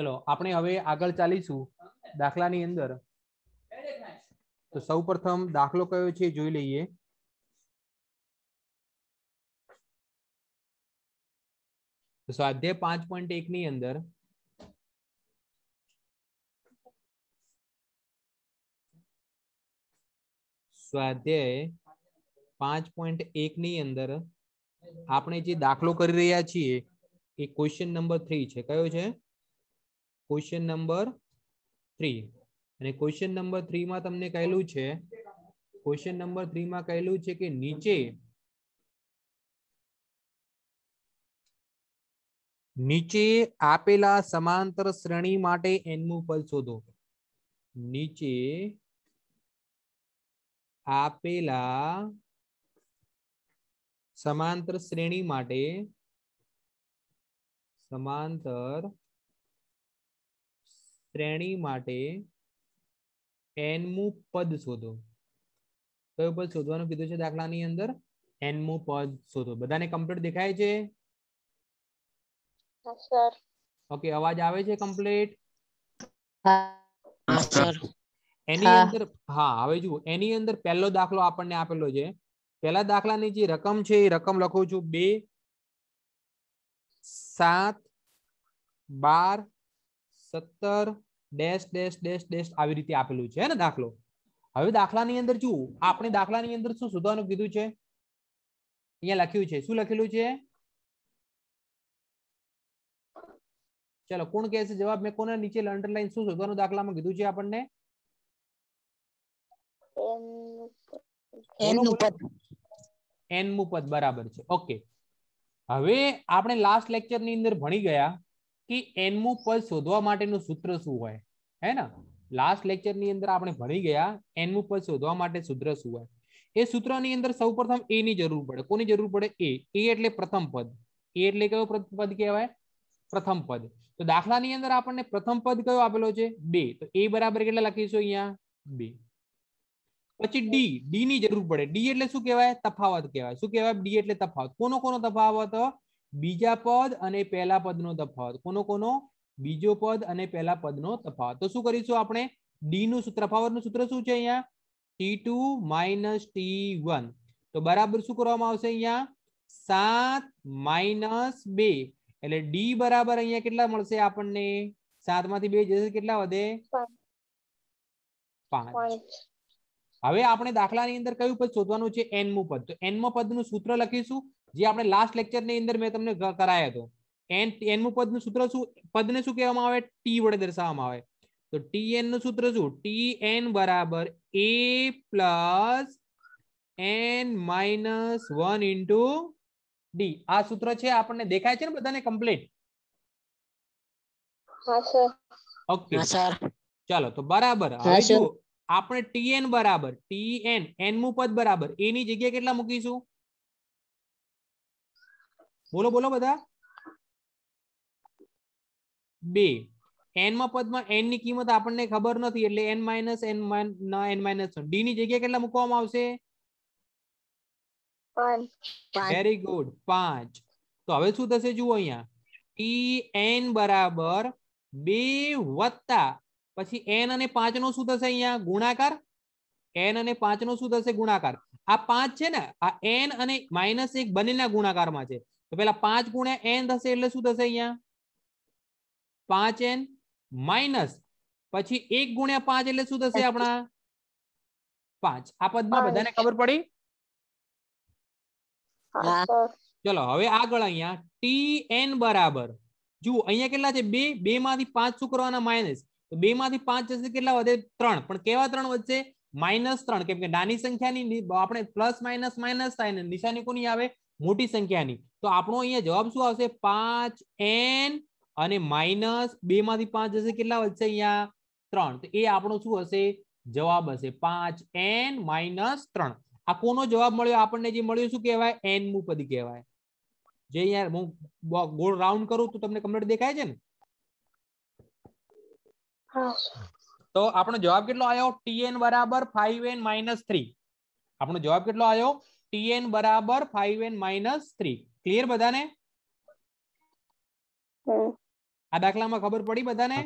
ચલો આપણે હવે આગળ ચાલીશું દાખલાની અંદર તો સૌ પ્રથમ દાખલો કયો છે જોઈ લઈએ તો સ્વાધ્યાય પાંચ પોઈન્ટ એક ની અંદર સ્વાધ્યાય પાંચ પોઈન્ટ એક ની અંદર આપણે જે દાખલો કરી રહ્યા છીએ એ ક્વેશ્ચન નંબર થ્રી છે કયો છે ક્વેશ્ચન નંબર થ્રી અને ક્વેશ્ચન નંબર થ્રીમાં તમને કહેલું છે ક્વેશ્ચન નંબર થ્રીમાં કહેલું છે કે નીચે નીચે આપેલા સમાંતર શ્રેણી માટે એનનું પદ શોધો નીચે આપેલા સમાંતર શ્રેણી માટે સમાંતર શ્રેણી માટે એનમું પદ શોધો કયું પદ શોધવાનું કીધું છે દાખલાની અંદર એનમું પદ શોધો બધાને કમ્પ્લીટ દેખાય છે ઓકે અવાજ આવે છે કમ્પ્લીટ એની અંદર હા હવે જુઓ એની અંદર પહેલો દાખલો આપણને આપેલો છે પહેલા દાખલાની જે રકમ છે એ રકમ લખું છું બે સાત બાર સત્તર ડેશ ડેશ ડેશ ડેશ આવી રીતે આપેલું છે ને દાખલો હવે દાખલાની અંદર જુઓ આપણે દાખલાની અંદર શું શોધવાનું કીધું છે અહીંયા લખ્યું છે શું લખેલું છે ચલો કોણ કે છે જવાબ મેં કોને નીચે અંડરલાઈન શું શોધવાનું દાખલામાં કીધું છે આપણને એમનું પદ પદ બરાબર છે ઓકે હવે આપણે લાસ્ટ લેક્ચરની અંદર ભણી ગયા કે એનમું પદ શોધવા માટેનું સૂત્ર શું હોય હે ને લાસ્ટ લેક્ચરની અંદર આપણે ભણી ગયા એન પદ શોધવા માટે સૂત્ર શું હોય એ સૂત્રની અંદર સૌ પ્રથમ એ ની જરૂર પડે કોની જરૂર પડે એ એ એટલે પ્રથમ પદ એ એટલે કયો પદ કહેવાય પ્રથમ પદ તો દાખલાની અંદર આપણને પ્રથમ પદ કયો આપેલો છે બે તો એ બરાબર કેટલા લખીશું અહીંયા બે પછી ડી ડી ની જરૂર પડે ડી એટલે શું કહેવાય તફાવત કહેવાય શું કહેવાય ડી એટલે તફાવત કોનો કોનો તફાવત બીજા પદ અને પહેલા પદનો તફાવત કોનો કોનો બીજો પદ અને પહેલા પદનો તફાવત તો શું કરીશું આપણે ડી નું તફાવતનું સૂત્ર શું છે અહીંયા T two minus T one તો બરાબર શું કરવામાં આવશે અહીંયા સાત માઇનસ બે એટલે ડી બરાબર અહીંયા કેટલા મળશે આપણને સાત માંથી બે જશે કેટલા વધે પાંચ હવે આપણે દાખલાની અંદર કયું પદ શોધવાનું છે એનમું પદ તો પદ નું સૂત્ર લખીશું જે આપણે લાસ્ટ લેક્ચર ની અંદર મેં તમને કરાયો હતો એન એનમું પદનું સૂત્ર શું પદને શું કહેવામાં આવે ટી વડે દર્શાવવામાં આવે તો ટી એન નું સૂત્ર શું ટી એન બરાબર A plus N minus one into D આ સૂત્ર છે આપણને દેખાય છે ને બધાને કમ્પ્લીટ ઓકે ચાલો તો બરાબર હવે જો આપણે ટીએન બરાબર એન મુ પદ બરાબર એની જગ્યાએ કેટલા મૂકીશું બોલો બોલો બધા બે એનમાં પદમાં એન ની કિંમત આપણને ખબર નથી એટલે N minus N N minus D ની જગ્યાએ કેટલા મૂકવામાં આવશે વેરી ગુડ પાંચ તો હવે શું થશે જુઓ અહીંયા ટી એન બરાબર બે વત્તા પછી એન અને પાંચ નો શું થશે અહીંયા ગુણાકાર એન અને પાંચ નો શું થશે ગુણાકાર આ પાંચ છે ને આ એન અને માઇનસ એક બંનેના ગુણાકારમાં છે તો પેલા પાંચ ગુણ્યા એન થશે એટલે શું થશે અહીંયા પાંચ એન માઇનસ પછી એક ગુણ્યા પાંચ એટલે શું થશે આપણા પાંચ આ પદમાં બધાને ખબર પડી ચલો હવે આગળ અહીંયા ટી એન બરાબર જુઓ અહીંયા કેટલા છે બે બે માંથી પાંચ શું કરવાના માઇનસ તો બે માંથી પાંચ જશે કેટલા વધે ત્રણ પણ કેવા ત્રણ વધશે માઇનસ ત્રણ કેમ કે નાની સંખ્યાની આપણે પ્લસ માઇનસ માઇનસ થાય ને નિશાની કોની આવે મોટી સંખ્યાની તો આપણો અહીંયા જવાબ શું આવશે પાંચ એન અને માઇનસ બે માંથી પાંચ હશે કેટલા વધશે અહીંયા ત્રણ તો એ આપણો શું હશે જવાબ હશે પાંચ એન માઇનસ ત્રણ આ કોનો જવાબ મળ્યો આપણને જે મળ્યો શું કહેવાય એન મુ પદ કહેવાય જે અહીંયા હું ગોળ રાઉન્ડ કરું તો તમને કમ્પ્લીટ દેખાય છે ને તો આપણો જવાબ કેટલો આવ્યો ટીએન બરાબર એન માઇનસ થ્રી આપણો જવાબ કેટલો આવ્યો tn બરાબર એન માઇનસ થ્રી ક્લિયર બધાને આ દાખલામાં ખબર પડી બધાને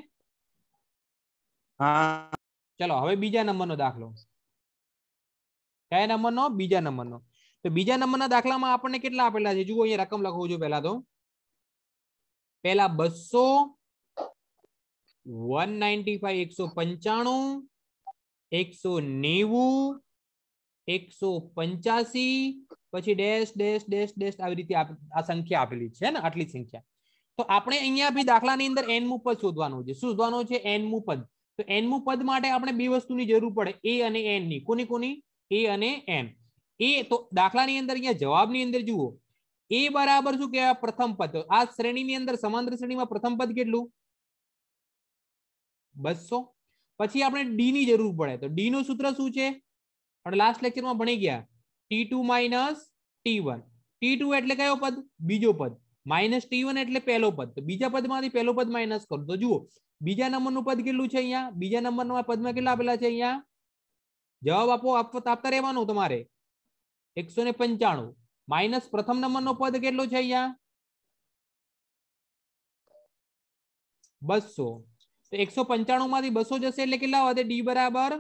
હા ચલો હવે બીજા નંબરનો દાખલો કયા નંબરનો બીજા નંબરનો તો બીજા નંબરના દાખલામાં આપણને કેટલા આપેલા છે જુઓ અહીંયા રકમ લખવું જો પહેલા તો પહેલા બસો વન નાઇન્ટી ફાઈવ એકસો પંચાણું એકસો નેવું એકસો પંચ્યાસી પછી ડેશ ડેશ ડેશ ડેશ આવી રીતે આ સંખ્યા આપેલી છે ને આટલી સંખ્યા તો આપણે અહીંયા બી દાખલાની અંદર એનમું પદ શોધવાનું છે શું શોધવાનું છે એનમું પદ તો એનમું પદ માટે આપણે બે વસ્તુની જરૂર પડે એ અને એન ની કોની કોની એ અને એન એ તો દાખલાની અંદર અહીંયા જવાબની અંદર જુઓ એ બરાબર શું કહેવાય પ્રથમ પદ આ શ્રેણીની અંદર સમાંતર શ્રેણીમાં પ્રથમ પદ કેટલું બસો પછી આપણે ડી ની જરૂર પડે તો ડી નું સૂત્ર શું છે આપણે લાસ્ટ લેક્ચરમાં ભણી ગયા T two minus T one T two એટલે કયો પદ બીજો પદ માઇનસ ટી વન એટલે પહેલો પદ તો બીજા પદમાંથી પહેલો પદ માઇનસ કરો તો જુઓ બીજા નંબરનું પદ કેટલું છે અહીંયા બીજા નંબરના પદમાં કેટલા આપેલા છે અહીંયા જવાબ આપો આપતા રહેવાનું તમારે એકસો ને પંચાણું માઇનસ પ્રથમ નંબરનો પદ કેટલો છે અહીંયા બસો તો એકસો પંચાણું માંથી બસો જશે એટલે કેટલા વધે ડી બરાબર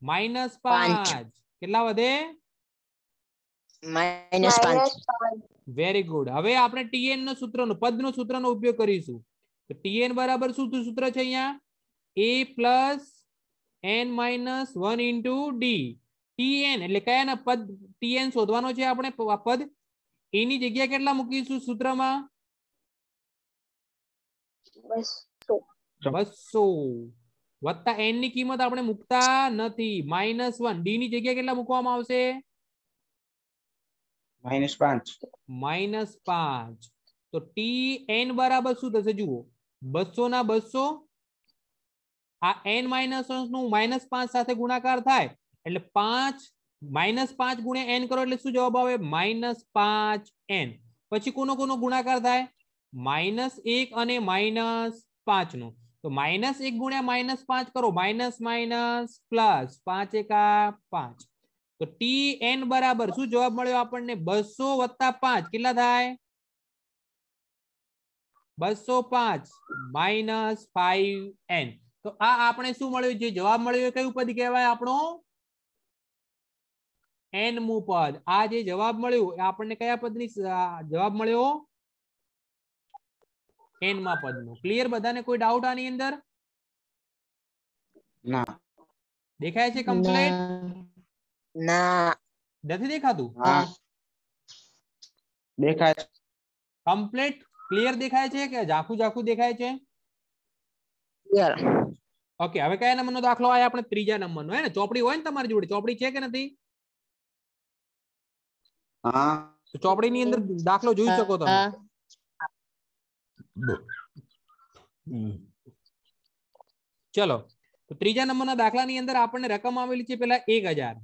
માઇનસ પાંચ કેટલા વધે માઇનસ પાંચ વેરી ગુડ હવે આપણે ટીએન નો સૂત્રનો પદનો સૂત્રનો ઉપયોગ કરીશું તો ટીએન બરાબર શું સૂત્ર છે અહીંયા A plus N minus one into D T N એટલે કયાના પદ ટીએન શોધવાનો છે આપણે પદ એની જગ્યા કેટલા મૂકીશું સૂત્રમાં બસો વત્તા એન ની કિંમત આપણે મૂકતા નથી માઇનસ વન ડી ની જગ્યા કેટલા મૂકવામાં આવશે માઇનસ પાંચ માઇનસ પાંચ તો ટી એન બરાબર શું થશે જુઓ બસો ના બસો આ એન માઇનસ નું માઇનસ પાંચ સાથે ગુણાકાર થાય એટલે પાંચ માઇનસ પાંચ ગુણ્યા એન કરો એટલે શું જવાબ આવે માઇનસ પાંચ એન પછી કોનો કોનો ગુણાકાર થાય માઇનસ એક અને માઇનસ પાંચ નો તો માઇનસ એક ગુણ્યા માઇનસ પાંચ કરો માઇનસ માઇનસ પ્લસ પાંચ એકા પાંચ તો ટી એન બરાબર શું જવાબ મળ્યો આપણને બસો વત્તા પાંચ કેટલા થાય બસો પાંચ માઇનસ ફાઈવ એન તો આ આપણે શું મળ્યું જે જવાબ મળ્યો એ કયું પદ કહેવાય આપણો એનમું પદ આ જે જવાબ મળ્યો એ આપણને કયા પદની જવાબ મળ્યો એનમાં પદનો ક્લિયર બધાને કોઈ ડાઉટ આની અંદર ના દેખાય છે કમ્પ્લીટ ના નથી દેખાતું દેખાય કમ્પ્લીટ ક્લિયર દેખાય છે કે ઝાખું ઝાખું દેખાય છે ક્લિયર ઓકે હવે કયા નંબરનો દાખલો આયા આપણે ત્રીજા નંબરનો હે ને ચોપડી હોય ને તમારી જોડે ચોપડી છે કે નથી હા તો ચોપડી ની અંદર દાખલો જોઈ શકો તમે ચલો તો ત્રીજા નંબરના દાખલાની અંદર આપણને રકમ આવેલી છે પેલા એક હજાર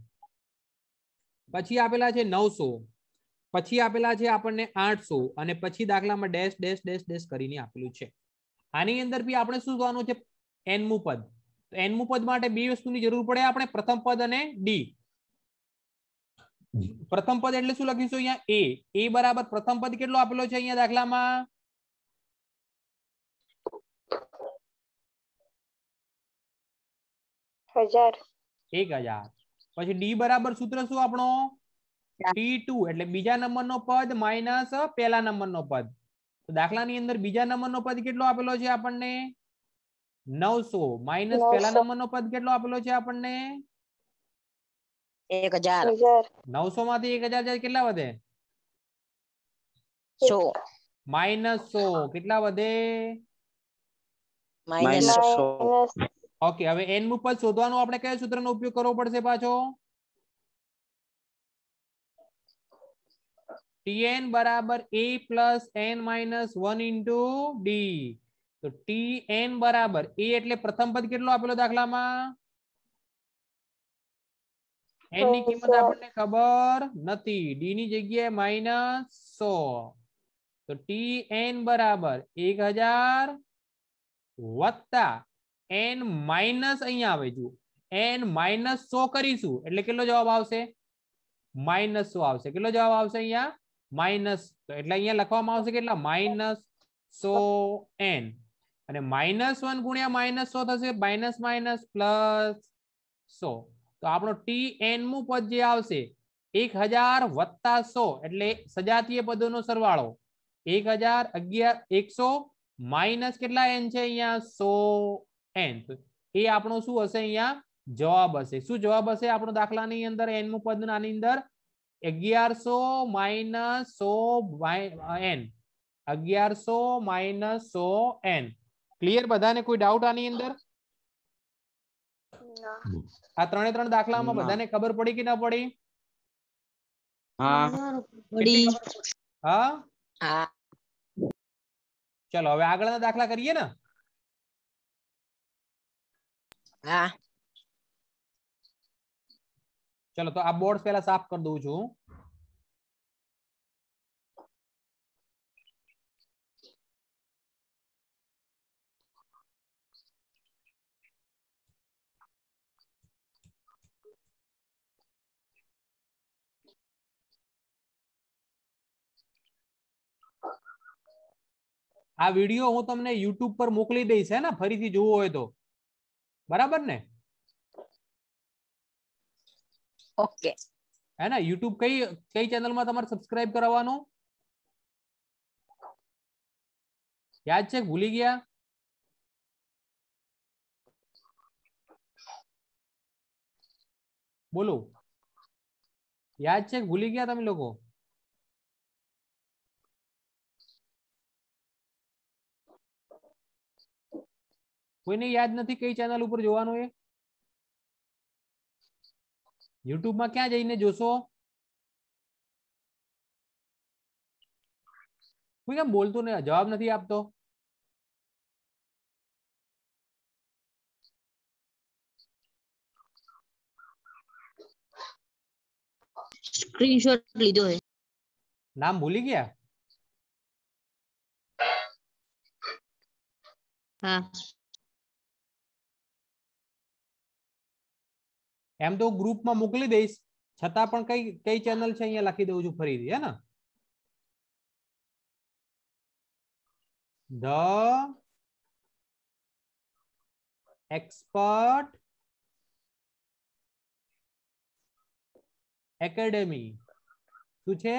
પછી આપેલા છે નવસો પછી આપેલા છે આપણને આઠસો અને પછી દાખલામાં ડેશ ડેશ ડેશ ડેશ કરીને આપેલું છે આની અંદર બી આપણે શું જોવાનું છે એનમું પદ એનમું પદ માટે બે વસ્તુની જરૂર પડે આપણે પ્રથમ પદ અને ડી પ્રથમ પદ એટલે શું લખીશું અહીંયા એ એ બરાબર પ્રથમ પદ કેટલો આપેલો છે અહીંયા દાખલામાં હજાર એક હજાર પછી ડી બરાબર સૂત્ર શું આપણો ટી ટુ એટલે બીજા નંબરનો પદ માઇનસ પહેલા નંબરનો પદ તો દાખલાની અંદર બીજા નંબરનો પદ કેટલો આપેલો છે આપણને નવસો માઇનસ પહેલા નંબરનો પદ કેટલો આપેલો છે આપણને એક હજાર નવસો માંથી એક હજાર કેટલા વધે સો માઇનસ સો કેટલા વધે માઇનસ ઓકે હવે n નું શોધવાનો આપણે કયા સૂત્રનો ઉપયોગ કરવો પડશે પાછો tn બરાબર a plus n minus 1 into d તો tn બરાબર a એટલે પ્રથમ પદ કેટલો આપેલો દાખલામાં n ની કિંમત આપણને ખબર નથી d ની જગ્યાએ માઇનસ 100 તો tn બરાબર 1000 વત્તા એન માઇનસ અહીંયા આવે જુઓ એન માઇનસ સો કરીશું એટલે કેટલો જવાબ આવશે માઇનસ સો આવશે કેટલો જવાબ આવશે અહીંયા માઇનસ એટલે અહીંયા લખવામાં આવશે કેટલા માઇનસ સો એન અને માઇનસ વન ગુણ્યા માઇનસ સો થશે માઇનસ માઇનસ પ્લસ સો તો આપણો ટી એનમું પદ જે આવશે એક હજાર વત્તા સો એટલે સજાતીય પદોનો સરવાળો એક હજાર અગિયાર એકસો માઇનસ કેટલા એન છે અહીંયા સો nth એ આપણો શું હશે અહીંયા જવાબ હશે શું જવાબ હશે આપણો દાખલાની અંદર n મું પદ નાની અંદર 1100 માઈનસ 100 n 1100 100 n ક્લિયર બધાને કોઈ ડાઉટ આની અંદર આ ત્રણે ત્રણ દાખલામાં બધાને ખબર પડી કે ન પડી હા પડી હા ચલો હવે આગળના દાખલા કરીએ ને હા ચલો તો આ બોર્ડ પહેલા સાફ કરી દઉં છું આ વિડીયો હું તમને યુટ્યુબ પર મોકલી દઈશ હે ને ફરીથી જોવો હોય તો बराबर ने ओके है ना यूट्यूब कई कई चैनल सब्सक्राइब करवा याद चेक भूली गया बोलो याद चेक भूली गया था मैं लोगों કોઈને યાદ નથી કઈ ચેનલ ઉપર જોવાનો એ યુટ્યુબમાં ક્યાં જઈને જોશો કોઈ કેમ બોલતો ને જવાબ નથી આપતો નામ ભૂલી ગયા હા એમ તો ગ્રુપમાં મોકલી દઈશ છતાં પણ કઈ કઈ ચેનલ છે અહીંયા લખી દઉં છું ફરીથી હે ધ એક્સપર્ટ એકેડેમી શું છે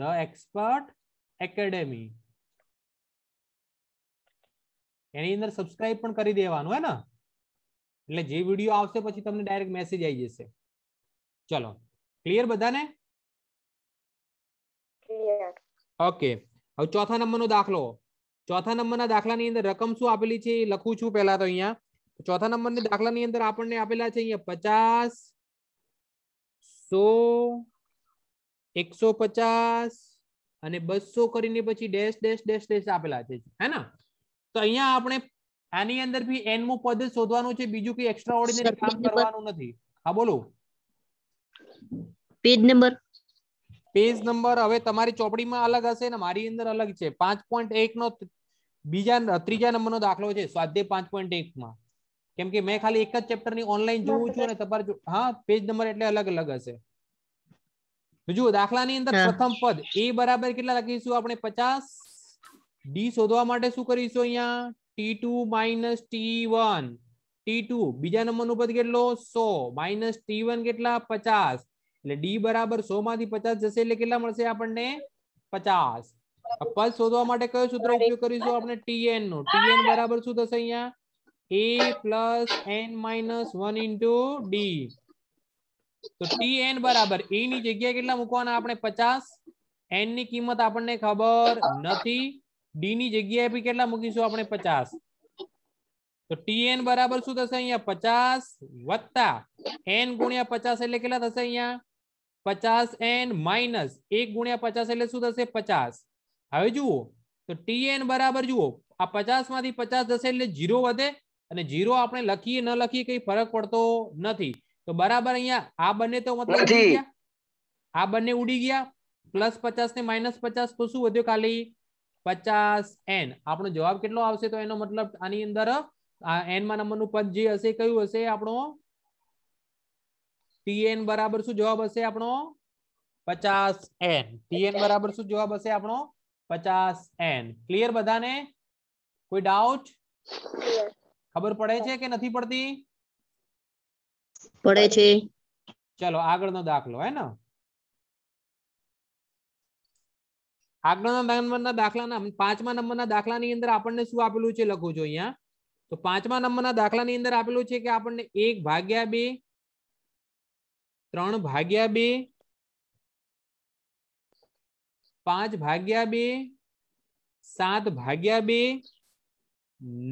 ધ એક્સપર્ટ એકેડેમી એની અંદર સબસ્ક્રાઇબ પણ કરી દેવાનું હે ને એટલે જે વિડીયો આવશે પછી તમને ડાયરેક્ટ મેસેજ આવી જશે ચલો ક્લિયર બધાને ઓકે હવે ચોથા નંબરનો દાખલો ચોથા નંબરના દાખલાની અંદર રકમ શું આપેલી છે એ લખું છું પહેલા તો અહીંયા ચોથા નંબરની દાખલાની અંદર આપણને આપેલા છે અહીંયા પચાસ સો એકસો પચાસ અને બસો કરીને પછી ડેશ ડેશ ડેશ ડેશ આપેલા છે હે ને તો અહીંયા આપણે આની અંદર બી n મું પદ શોધવાનું છે બીજું કોઈ એક્સ્ટ્રા ઓર્ડિનરી કામ કરવાનું નથી હા બોલો પેજ નંબર પેજ નંબર હવે તમારી ચોપડીમાં અલગ હશે ને મારી અંદર અલગ છે 5.1 નો બીજા ત્રીજા નંબરનો દાખલો છે સ્વાધ્યાય 5.1 માં કેમ કે મેં ખાલી એક જ ચેપ્ટરની ઓનલાઈન જોઉં છું અને તમારે હા પેજ નંબર એટલે અલગ અલગ હશે તો જુઓ દાખલાની અંદર પ્રથમ પદ a બરાબર કેટલા લખીશું આપણે 50 d શોધવા માટે શું કરીશું અહીંયા T two minus T one T two બીજા નું પદ કેટલો સો માઇનસ ટી વન કેટલા પચાસ એટલે ડી બરાબર સો માંથી પચાસ જશે એટલે કેટલા મળશે આપણને પચાસ પદ શોધવા માટે કયો સૂત્ર ઉપયોગ કરીશું આપણે ટીએન નો ટીએન બરાબર શું થશે અહીંયા A plus N minus one into D તો ટીએન બરાબર એ ની જગ્યાએ કેટલા મૂકવાના આપણે પચાસ એન ની કિંમત આપણને ખબર નથી ડી ની જગ્યાએ બી કેટલા મૂકીશું આપણે પચાસ તો ટીએન બરાબર શું થશે અહીંયા પચાસ વત્તા એન ગુણ્યા પચાસ એટલે કેટલા થશે અહીંયા પચાસ એન માઇનસ એક ગુણ્યા પચાસ એટલે શું થશે પચાસ હવે જુઓ તો ટીએન બરાબર જુઓ આ પચાસ માંથી પચાસ જશે એટલે જીરો વધે અને જીરો આપણે લખીએ ન લખીએ કઈ ફરક પડતો નથી તો બરાબર અહીંયા આ બંને તો મતલબ આ બંને ઉડી ગયા પ્લસ પચાસ ને માઇનસ પચાસ તો શું વધ્યો ખાલી પચાસ એન આપણો જવાબ કેટલો આવશે તો એનો મતલબ આની અંદર એનમાં નંબરનું પદ જે હશે કયું હશે આપણો ટીએન બરાબર શું જવાબ હશે આપણો પચાસ એન ટીએન બરાબર શું જવાબ હશે આપણો પચાસ એન ક્લિયર બધાને કોઈ ડાઉટ ખબર પડે છે કે નથી પડતી પડે છે ચલો આગળનો દાખલો હે ને આગળના નંબરના દાખલાના પાંચમા નંબરના દાખલાની અંદર આપણને શું આપેલું છે લખો છો અહીંયા તો પાંચમા નંબરના દાખલાની અંદર આપેલું છે કે આપણને એક ભાગ્યા બે ત્રણ ભાગ્યા બે પાંચ ભાગ્યા બે સાત ભાગ્યા બે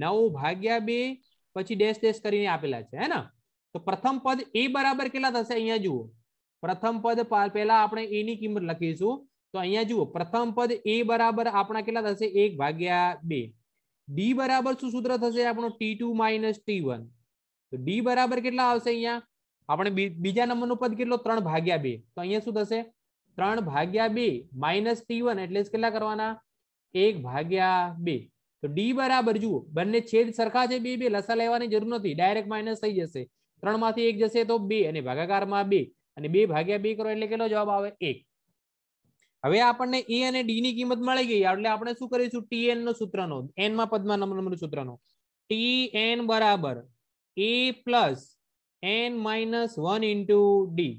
નવ ભાગ્યા બે પછી ડેશ ડેસ કરીને આપેલા છે હે તો પ્રથમ પદ એ બરાબર કેટલા થશે અહીંયા જુઓ પ્રથમ પદ પહેલા આપણે એની કિંમત લખીશું તો અહીંયા જુઓ પ્રથમ પદ એ બરાબર આપણા કેટલા થશે એક ભાગ્યા બે ડી બરાબર શું સૂત્ર થશે આપણો T two minus T one તો ડી બરાબર કેટલા આવશે અહીંયા આપણે બીજા નંબરનો પદ કેટલો ત્રણ ભાગ્યા બે તો અહીંયા શું થશે ત્રણ ભાગ્યા બે માઇનસ ટી વન એટલે કેટલા કરવાના એક ભાગ્યા બે તો ડી બરાબર જુઓ બંને છેદ સરખા છે બે બે લસા લેવાની જરૂર નથી ડાયરેક્ટ માઇનસ થઈ જશે ત્રણ માંથી એક જશે તો બે અને ભાગાકારમાં બે અને બે ભાગ્યા બે કરો એટલે કેટલો જવાબ આવે એક હવે આપણને એ અને ડી ની કિંમત મળી ગઈ એટલે આપણે શું કરીશું ટી એન નો સૂત્રનો એન માં પદમાં નંબર સૂત્રનો ટી એન બરાબર A plus N minus one into D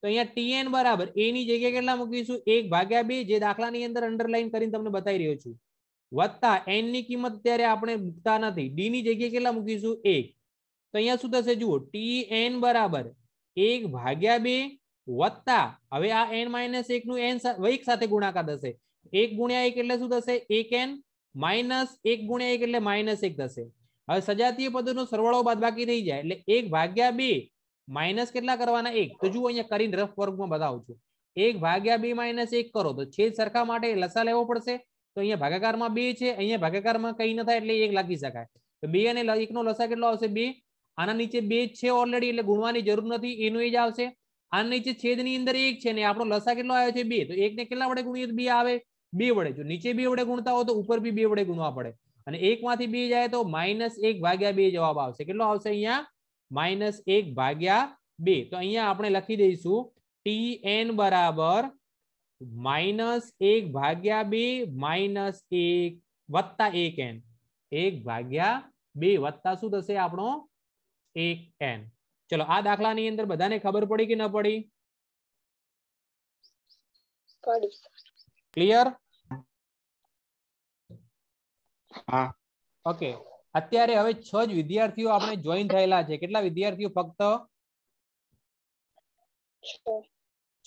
તો અહીંયા ટી એન બરાબર એ ની જગ્યાએ કેટલા મૂકીશું એક ભાગ્યા બે જે દાખલાની અંદર અંડરલાઈન કરીને તમને બતાવી રહ્યો છું વત્તા એન ની કિંમત અત્યારે આપણે મૂકતા નથી ડી ની જગ્યાએ કેટલા મૂકીશું એક તો અહીંયા શું થશે જુઓ ટી એન બરાબર એક ભાગ્યા બે વત્તા હવે આ એન માઇનસ એક નું એન એક સાથે ગુણાકાર થશે એક ગુણ્યા એક એટલે શું થશે એક એન માઇનસ એક ગુણ્યા એક એટલે માઇનસ એક થશે હવે સજાતીય પદોનો સરવાળો બાદ બાકી થઈ જાય એટલે એક ભાગ્યા બે માઇનસ કેટલા કરવાના એક તો જુઓ અહીંયા કરીને રફ વર્ગમાં બતાવું છું એક ભાગ્યા બે માઇનસ એક કરો તો છેદ સરખા માટે લસા લેવો પડશે તો અહીંયા ભાગાકારમાં બે છે અહીંયા ભાગાકારમાં કઈ ન થાય એટલે એક લાગી શકાય તો બે અને એક નો લસા કેટલો આવશે બે આના નીચે બે છે ઓલરેડી એટલે ગુણવાની જરૂર નથી એનું એ જ આવશે આ નીચે છેદની અંદર એક છે ને આપણો લસા કેટલો આવ્યો છે બે તો એક ને કેટલા વડે ગુણીએ તો બે આવે બે વડે જો નીચે બે વડે ગુણતા હોય તો ઉપર બી બે વડે ગુણવા પડે અને એક માંથી બે જાય તો માઇનસ એક ભાગ્યા બે જવાબ આવશે કેટલો આવશે અહીંયા માઇનસ એક ભાગ્યા બે તો અહીંયા આપણે લખી દઈશું ટી એન બરાબર માઇનસ એક ભાગ્યા બે માઇનસ એક વત્તા એક એન એક ભાગ્યા બે વત્તા શું થશે આપણો એક એન ચલો આ દાખલાની અંદર બધાને ખબર પડી કે ન પડી ક્લિયર હા ઓકે અત્યારે હવે છ જ વિદ્યાર્થીઓ આપણે જોઈન થયેલા છે કેટલા વિદ્યાર્થીઓ ફક્ત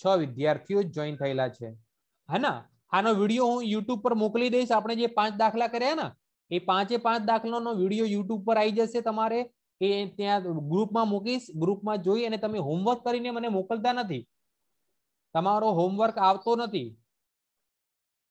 છ વિદ્યાર્થીઓ જોઈન થયેલા છે હે આનો વિડિયો હું યુટ્યુબ પર મોકલી દઈશ આપણે જે પાંચ દાખલા કર્યા ને એ પાંચે પાંચ દાખલાનો વિડીયો યુટ્યુબ પર આવી જશે તમારે કે ત્યાં ગ્રુપમાં મૂકીશ ગ્રુપમાં જોઈ અને તમે હોમવર્ક કરીને મને મોકલતા નથી તમારો હોમવર્ક આવતો નથી